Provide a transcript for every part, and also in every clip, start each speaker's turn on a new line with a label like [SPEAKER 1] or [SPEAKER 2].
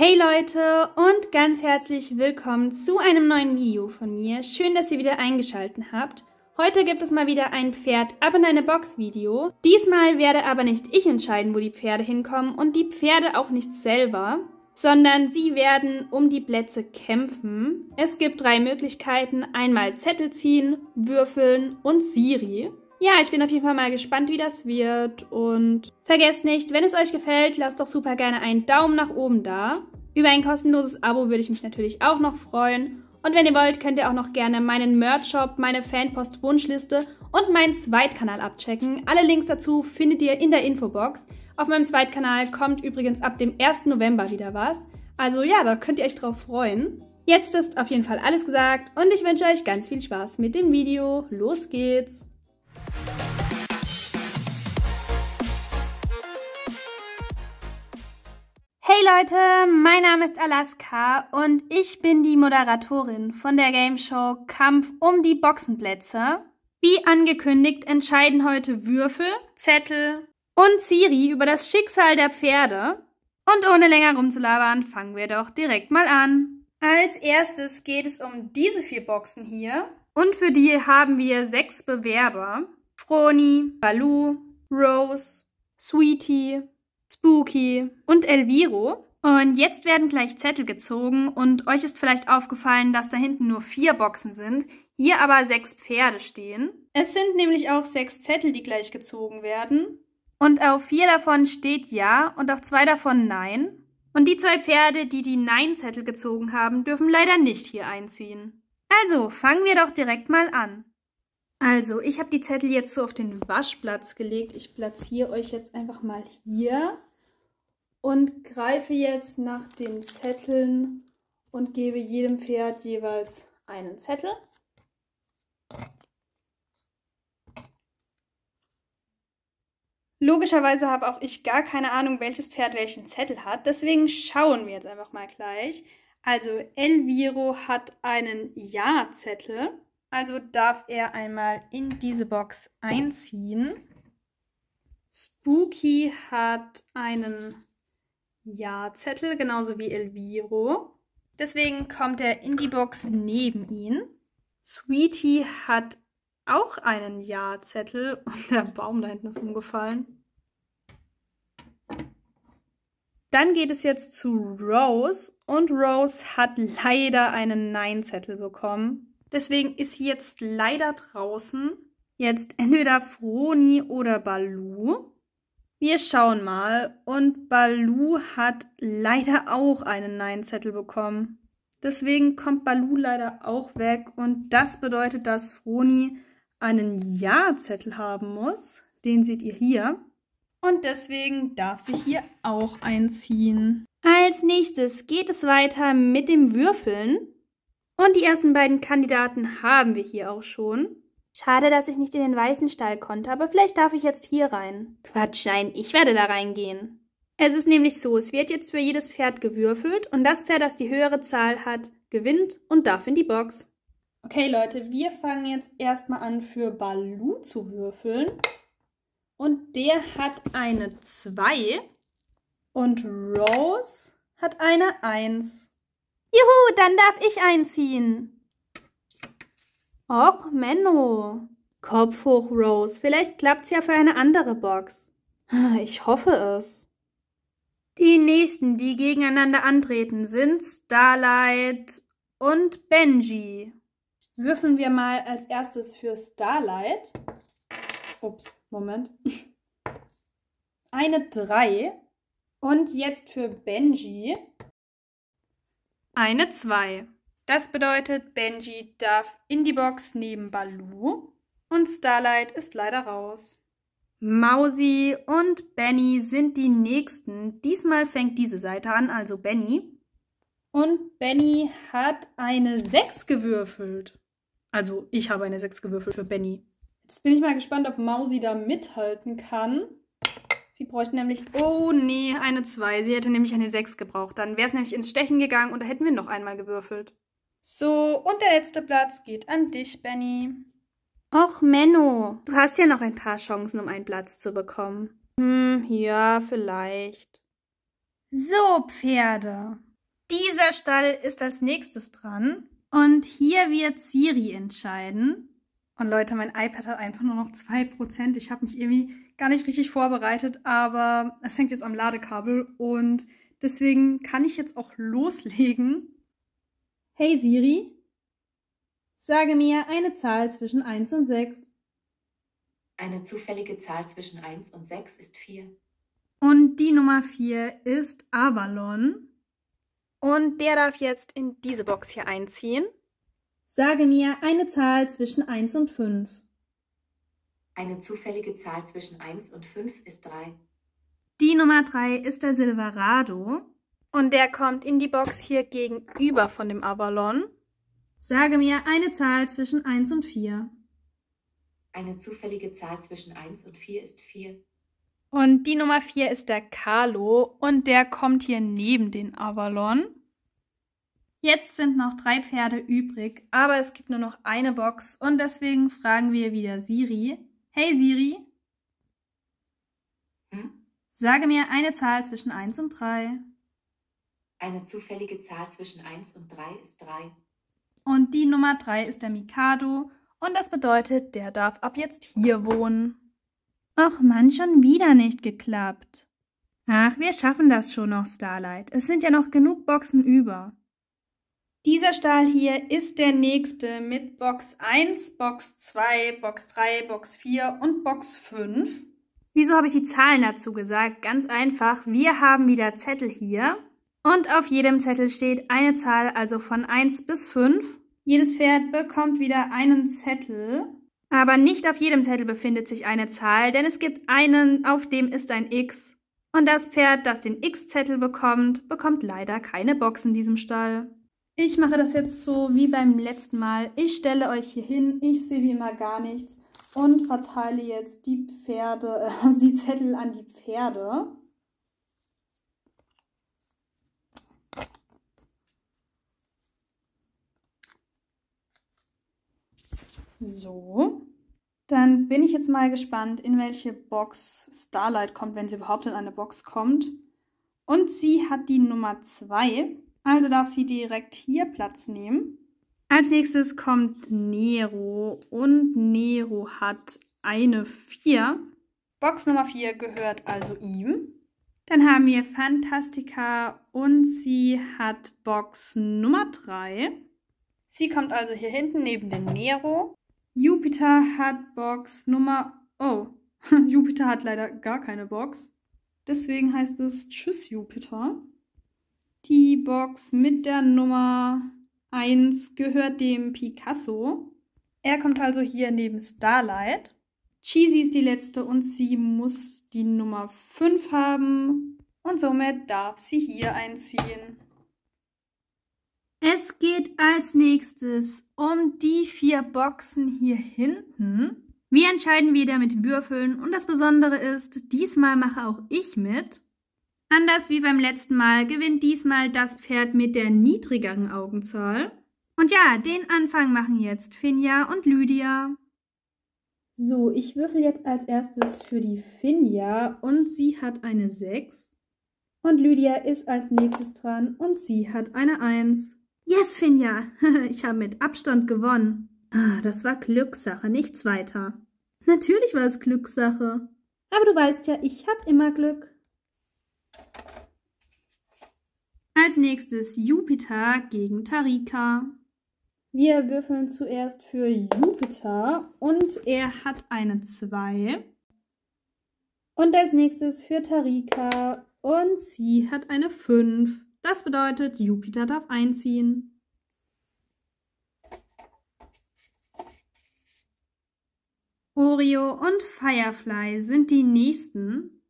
[SPEAKER 1] Hey Leute und ganz herzlich willkommen zu einem neuen Video von mir. Schön, dass ihr wieder eingeschaltet habt. Heute gibt es mal wieder ein Pferd ab in eine Box Video. Diesmal werde aber nicht ich entscheiden, wo die Pferde hinkommen und die Pferde auch nicht selber, sondern sie werden um die Plätze kämpfen. Es gibt drei Möglichkeiten, einmal Zettel ziehen, würfeln und Siri. Ja, ich bin auf jeden Fall mal gespannt, wie das wird. Und vergesst nicht, wenn es euch gefällt, lasst doch super gerne einen Daumen nach oben da. Über ein kostenloses Abo würde ich mich natürlich auch noch freuen. Und wenn ihr wollt, könnt ihr auch noch gerne meinen Merch-Shop, meine Fanpost-Wunschliste und meinen Zweitkanal abchecken. Alle Links dazu findet ihr in der Infobox. Auf meinem Zweitkanal kommt übrigens ab dem 1. November wieder was. Also ja, da könnt ihr euch drauf freuen. Jetzt ist auf jeden Fall alles gesagt und ich wünsche euch ganz viel Spaß mit dem Video. Los geht's! Hey Leute, mein Name ist Alaska und ich bin die Moderatorin von der Gameshow Kampf um die Boxenplätze. Wie angekündigt entscheiden heute Würfel, Zettel und Siri über das Schicksal der Pferde. Und ohne länger rumzulabern, fangen wir doch direkt mal an. Als erstes geht es um diese vier Boxen hier. Und für die haben wir sechs Bewerber. Froni, Baloo, Rose, Sweetie, Spooky und Elviro. Und jetzt werden gleich Zettel gezogen und euch ist vielleicht aufgefallen, dass da hinten nur vier Boxen sind, hier aber sechs Pferde stehen. Es sind nämlich auch sechs Zettel, die gleich gezogen werden. Und auf vier davon steht Ja und auf zwei davon Nein. Und die zwei Pferde, die die Nein-Zettel gezogen haben, dürfen leider nicht hier einziehen. Also, fangen wir doch direkt mal an. Also, ich habe die Zettel jetzt so auf den Waschplatz gelegt. Ich platziere euch jetzt einfach mal hier und greife jetzt nach den Zetteln und gebe jedem Pferd jeweils einen Zettel. Logischerweise habe auch ich gar keine Ahnung, welches Pferd welchen Zettel hat. Deswegen schauen wir jetzt einfach mal gleich. Also Elviro hat einen Ja-Zettel. Also darf er einmal in diese Box einziehen. Spooky hat einen ja-Zettel, genauso wie Elviro. Deswegen kommt er in die Box neben ihn. Sweetie hat auch einen Ja-Zettel und der Baum da hinten ist umgefallen. Dann geht es jetzt zu Rose und Rose hat leider einen Nein-Zettel bekommen. Deswegen ist sie jetzt leider draußen. Jetzt entweder Froni oder Balu. Wir schauen mal. Und Balu hat leider auch einen Nein-Zettel bekommen. Deswegen kommt Balu leider auch weg. Und das bedeutet, dass Froni einen Ja-Zettel haben muss. Den seht ihr hier. Und deswegen darf sie hier auch einziehen. Als nächstes geht es weiter mit dem Würfeln. Und die ersten beiden Kandidaten haben wir hier auch schon. Schade, dass ich nicht in den weißen Stall konnte, aber vielleicht darf ich jetzt hier rein. Quatsch, nein, ich werde da reingehen. Es ist nämlich so, es wird jetzt für jedes Pferd gewürfelt und das Pferd, das die höhere Zahl hat, gewinnt und darf in die Box. Okay, Leute, wir fangen jetzt erstmal an für Balu zu würfeln. Und der hat eine 2 und Rose hat eine 1. Juhu, dann darf ich einziehen. Och, Menno. Kopf hoch, Rose. Vielleicht klappt's ja für eine andere Box. Ich hoffe es. Die nächsten, die gegeneinander antreten, sind Starlight und Benji. Würfeln wir mal als erstes für Starlight. Ups, Moment. Eine 3. Und jetzt für Benji. Eine 2. Das bedeutet, Benji darf in die Box neben Balu und Starlight ist leider raus. Mausi und Benny sind die nächsten. Diesmal fängt diese Seite an, also Benny. Und Benny hat eine 6 gewürfelt. Also ich habe eine 6 gewürfelt für Benny. Jetzt bin ich mal gespannt, ob Mausi da mithalten kann. Sie bräuchte nämlich, oh nee, eine 2. Sie hätte nämlich eine 6 gebraucht. Dann wäre es nämlich ins Stechen gegangen und da hätten wir noch einmal gewürfelt. So, und der letzte Platz geht an dich, Benny. Och, Menno, du hast ja noch ein paar Chancen, um einen Platz zu bekommen. Hm, ja, vielleicht. So, Pferde. Dieser Stall ist als nächstes dran. Und hier wird Siri entscheiden. Und Leute, mein iPad hat einfach nur noch 2%. Ich habe mich irgendwie gar nicht richtig vorbereitet, aber es hängt jetzt am Ladekabel und deswegen kann ich jetzt auch loslegen. Hey Siri, sage mir eine Zahl zwischen 1 und 6. Eine zufällige Zahl zwischen 1 und 6 ist 4. Und die Nummer 4 ist Avalon. Und der darf jetzt in diese Box hier einziehen. Sage mir eine Zahl zwischen 1 und 5. Eine zufällige Zahl zwischen 1 und 5 ist 3. Die Nummer 3 ist der Silverado. Und der kommt in die Box hier gegenüber von dem Avalon. Sage mir eine Zahl zwischen 1 und 4. Eine zufällige Zahl zwischen 1 und 4 ist 4. Und die Nummer 4 ist der Carlo und der kommt hier neben den Avalon. Jetzt sind noch drei Pferde übrig, aber es gibt nur noch eine Box und deswegen fragen wir wieder Siri. Hey Siri. Hm? Sage mir eine Zahl zwischen 1 und 3. Eine zufällige Zahl zwischen 1 und 3 ist 3. Und die Nummer 3 ist der Mikado. Und das bedeutet, der darf ab jetzt hier wohnen. Och Mann, schon wieder nicht geklappt. Ach, wir schaffen das schon noch, Starlight. Es sind ja noch genug Boxen über. Dieser Stahl hier ist der nächste mit Box 1, Box 2, Box 3, Box 4 und Box 5. Wieso habe ich die Zahlen dazu gesagt? Ganz einfach, wir haben wieder Zettel hier und auf jedem Zettel steht eine Zahl, also von 1 bis 5. Jedes Pferd bekommt wieder einen Zettel. Aber nicht auf jedem Zettel befindet sich eine Zahl, denn es gibt einen, auf dem ist ein X. Und das Pferd, das den X-Zettel bekommt, bekommt leider keine Box in diesem Stall. Ich mache das jetzt so wie beim letzten Mal. Ich stelle euch hier hin, ich sehe wie immer gar nichts und verteile jetzt die Pferde, also die Zettel an die Pferde. So. Dann bin ich jetzt mal gespannt, in welche Box Starlight kommt, wenn sie überhaupt in eine Box kommt. Und sie hat die Nummer 2, also darf sie direkt hier Platz nehmen. Als nächstes kommt Nero und Nero hat eine 4. Box Nummer 4 gehört also ihm. Dann haben wir Fantastica und sie hat Box Nummer 3. Sie kommt also hier hinten neben den Nero. Jupiter hat Box Nummer. Oh, Jupiter hat leider gar keine Box. Deswegen heißt es Tschüss Jupiter. Die Box mit der Nummer 1 gehört dem Picasso. Er kommt also hier neben Starlight. Cheesy ist die letzte und sie muss die Nummer 5 haben. Und somit darf sie hier einziehen. Es geht als nächstes um die vier Boxen hier hinten. Wir entscheiden wieder mit Würfeln und das Besondere ist, diesmal mache auch ich mit. Anders wie beim letzten Mal gewinnt diesmal das Pferd mit der niedrigeren Augenzahl. Und ja, den Anfang machen jetzt Finja und Lydia. So, ich würfel jetzt als erstes für die Finja und sie hat eine 6. Und Lydia ist als nächstes dran und sie hat eine 1. Yes, Finja, ich habe mit Abstand gewonnen. Ah, das war Glückssache, nichts weiter. Natürlich war es Glückssache. Aber du weißt ja, ich habe immer Glück. Als nächstes Jupiter gegen Tarika. Wir würfeln zuerst für Jupiter und er hat eine 2. Und als nächstes für Tarika und sie hat eine 5. Das bedeutet, Jupiter darf einziehen? Oreo und Firefly sind die nächsten.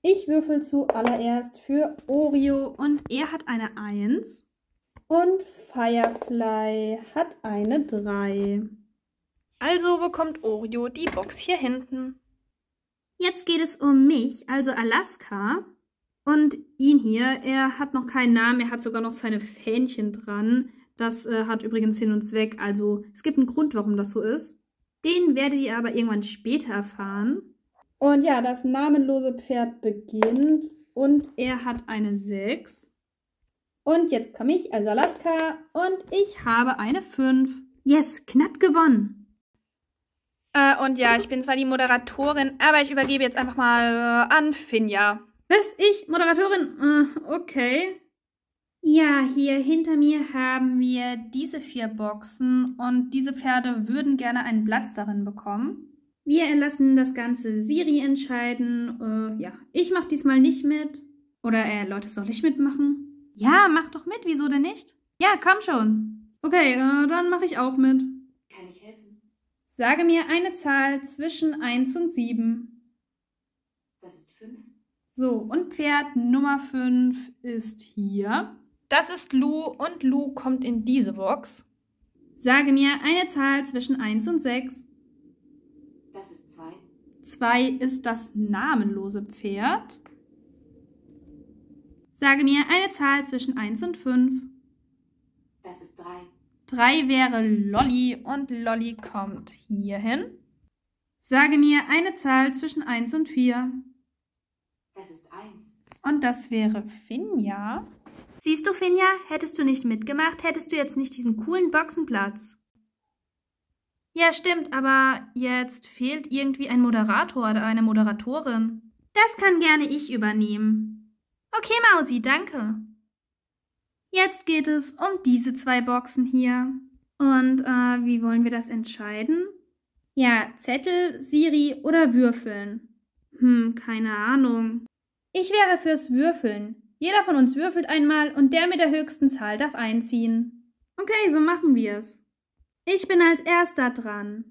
[SPEAKER 1] Ich würfel zuallererst für Oreo und er hat eine 1 und Firefly hat eine 3. Also bekommt Oreo die Box hier hinten. Jetzt geht es um mich, also Alaska. Und ihn hier, er hat noch keinen Namen, er hat sogar noch seine Fähnchen dran. Das äh, hat übrigens Sinn und Zweck, also es gibt einen Grund, warum das so ist. Den werdet ihr aber irgendwann später erfahren. Und ja, das namenlose Pferd beginnt und er hat eine 6. Und jetzt komme ich, also Alaska, und ich habe eine 5. Yes, knapp gewonnen. Äh, und ja, ich bin zwar die Moderatorin, aber ich übergebe jetzt einfach mal äh, an Finja. Was? Ich? Moderatorin? Äh, okay. Ja, hier hinter mir haben wir diese vier Boxen und diese Pferde würden gerne einen Platz darin bekommen. Wir erlassen das Ganze Siri entscheiden. Äh, ja, ich mach diesmal nicht mit. Oder äh, Leute, soll ich mitmachen? Ja, mach doch mit, wieso denn nicht? Ja, komm schon. Okay, äh, dann mache ich auch mit. Kann ich helfen? Sage mir eine Zahl zwischen 1 und 7. So, und Pferd Nummer 5 ist hier. Das ist Lu und Lu kommt in diese Box. Sage mir eine Zahl zwischen 1 und 6. Das ist 2. 2 ist das namenlose Pferd. Sage mir eine Zahl zwischen 1 und 5. Das ist 3. 3 wäre Lolly und Lolly kommt hierhin. Sage mir eine Zahl zwischen 1 und 4 eins. Und das wäre Finja. Siehst du, Finja, hättest du nicht mitgemacht, hättest du jetzt nicht diesen coolen Boxenplatz. Ja, stimmt, aber jetzt fehlt irgendwie ein Moderator oder eine Moderatorin. Das kann gerne ich übernehmen. Okay, Mausi, danke. Jetzt geht es um diese zwei Boxen hier. Und äh, wie wollen wir das entscheiden? Ja, Zettel, Siri oder Würfeln? Hm, keine Ahnung. Ich wäre fürs Würfeln. Jeder von uns würfelt einmal und der mit der höchsten Zahl darf einziehen. Okay, so machen wir's. Ich bin als erster dran.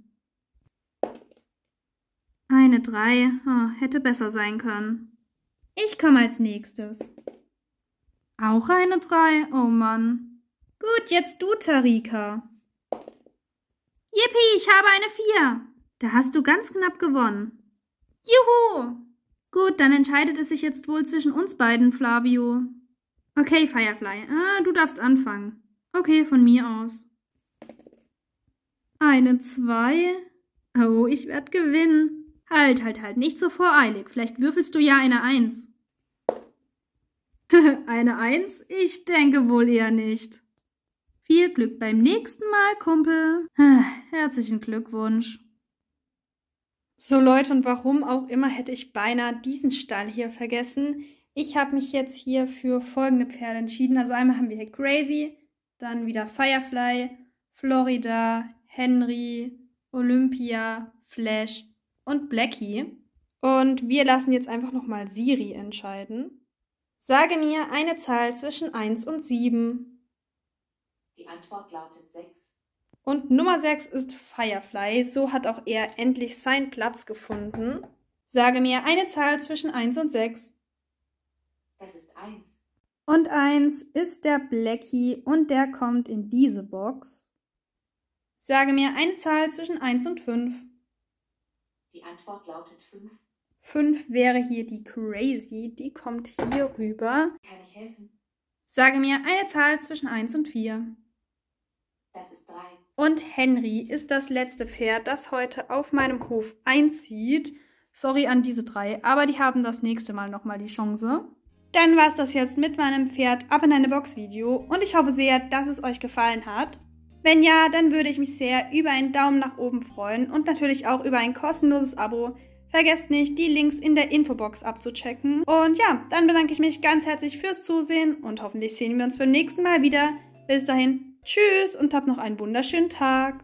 [SPEAKER 1] Eine Drei. Oh, hätte besser sein können. Ich komme als nächstes. Auch eine Drei? Oh Mann. Gut, jetzt du, Tarika. Yippie, ich habe eine Vier. Da hast du ganz knapp gewonnen. Juhu! Gut, dann entscheidet es sich jetzt wohl zwischen uns beiden, Flavio. Okay, Firefly, ah, du darfst anfangen. Okay, von mir aus. Eine, zwei. Oh, ich werde gewinnen. Halt, halt, halt, nicht so voreilig. Vielleicht würfelst du ja eine Eins. eine Eins? Ich denke wohl eher nicht. Viel Glück beim nächsten Mal, Kumpel. Ah, herzlichen Glückwunsch. So Leute, und warum auch immer hätte ich beinahe diesen Stall hier vergessen. Ich habe mich jetzt hier für folgende Pferde entschieden. Also einmal haben wir hier Crazy, dann wieder Firefly, Florida, Henry, Olympia, Flash und Blackie. Und wir lassen jetzt einfach nochmal Siri entscheiden. Sage mir eine Zahl zwischen 1 und 7. Die Antwort lautet 6. Und Nummer 6 ist Firefly. So hat auch er endlich seinen Platz gefunden. Sage mir eine Zahl zwischen 1 und 6. Das ist 1. Und 1 ist der Blackie und der kommt in diese Box. Sage mir eine Zahl zwischen 1 und 5. Die Antwort lautet 5. 5 wäre hier die Crazy, die kommt hier rüber. Kann ich helfen? Sage mir eine Zahl zwischen 1 und 4. Das ist 3. Und Henry ist das letzte Pferd, das heute auf meinem Hof einzieht. Sorry an diese drei, aber die haben das nächste Mal nochmal die Chance. Dann war es das jetzt mit meinem Pferd ab in eine Box Video und ich hoffe sehr, dass es euch gefallen hat. Wenn ja, dann würde ich mich sehr über einen Daumen nach oben freuen und natürlich auch über ein kostenloses Abo. Vergesst nicht, die Links in der Infobox abzuchecken. Und ja, dann bedanke ich mich ganz herzlich fürs Zusehen und hoffentlich sehen wir uns beim nächsten Mal wieder. Bis dahin, Tschüss und hab noch einen wunderschönen Tag.